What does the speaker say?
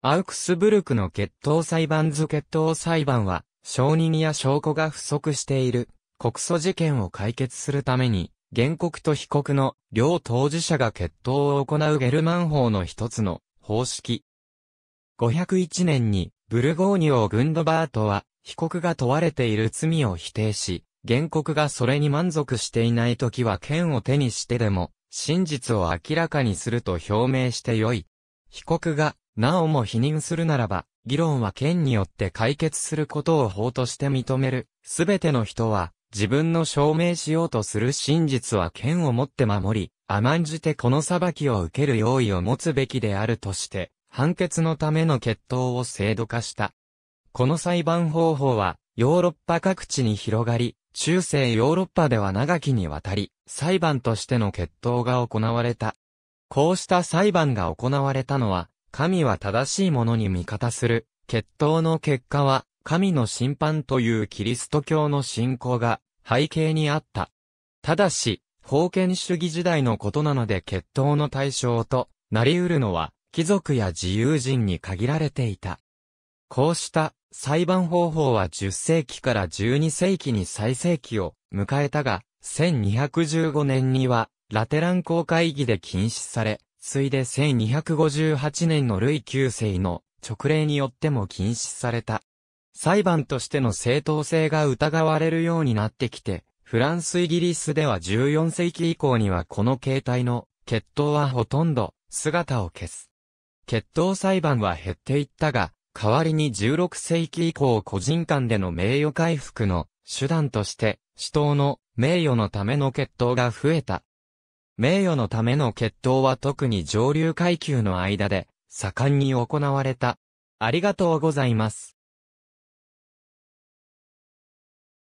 アウクスブルクの決闘裁判図決闘裁判は、証人や証拠が不足している告訴事件を解決するために、原告と被告の両当事者が決闘を行うゲルマン法の一つの方式。501年にブルゴーニオ・グンドバートは被告が問われている罪を否定し、原告がそれに満足していない時は剣を手にしてでも真実を明らかにすると表明してよい。被告がなおも否認するならば、議論は県によって解決することを法として認める。すべての人は、自分の証明しようとする真実は権をもって守り、甘んじてこの裁きを受ける用意を持つべきであるとして、判決のための決闘を制度化した。この裁判方法は、ヨーロッパ各地に広がり、中世ヨーロッパでは長きにわたり、裁判としての決闘が行われた。こうした裁判が行われたのは、神は正しいものに味方する。決闘の結果は、神の審判というキリスト教の信仰が背景にあった。ただし、封建主義時代のことなので決闘の対象となり得るのは、貴族や自由人に限られていた。こうした裁判方法は10世紀から12世紀に最盛期を迎えたが、1215年にはラテラン公会議で禁止され、ついで1258年の類旧世の直令によっても禁止された。裁判としての正当性が疑われるようになってきて、フランスイギリスでは14世紀以降にはこの形態の決闘はほとんど姿を消す。決闘裁判は減っていったが、代わりに16世紀以降個人間での名誉回復の手段として、死闘の名誉のための決闘が増えた。名誉のための決闘は特に上流階級の間で、盛んに行われた。ありがとうございます。